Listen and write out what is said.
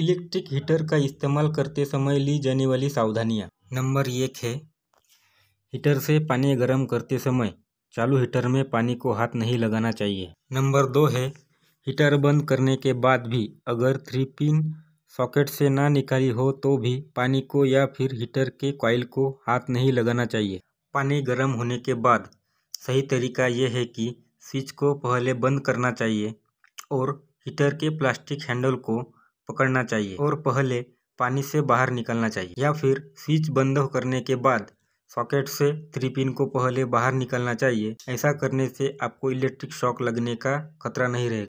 electric heater का इस्तेमाल करते समय ली जाने वाली सावधानियाँ नंबर एक है हीटर से पानी गर्म करते समय चालू हीटर में पानी को हाथ नहीं लगाना चाहिए नंबर दो है हीटर बंद करने के बाद भी अगर थ्री पिन सॉकेट से ना निकाली हो तो भी पानी को या फिर हीटर के कॉयल को हाथ नहीं लगाना चाहिए पानी गर्म होने के बाद सही तरीका यह है कि स्विच को पहले बंद करना चाहिए और हीटर के प्लास्टिक हैंडल को पकड़ना चाहिए और पहले पानी से बाहर निकलना चाहिए या फिर स्विच बंद करने के बाद सॉकेट से थ्री पिन को पहले बाहर निकलना चाहिए ऐसा करने से आपको इलेक्ट्रिक शॉक लगने का खतरा नहीं रहेगा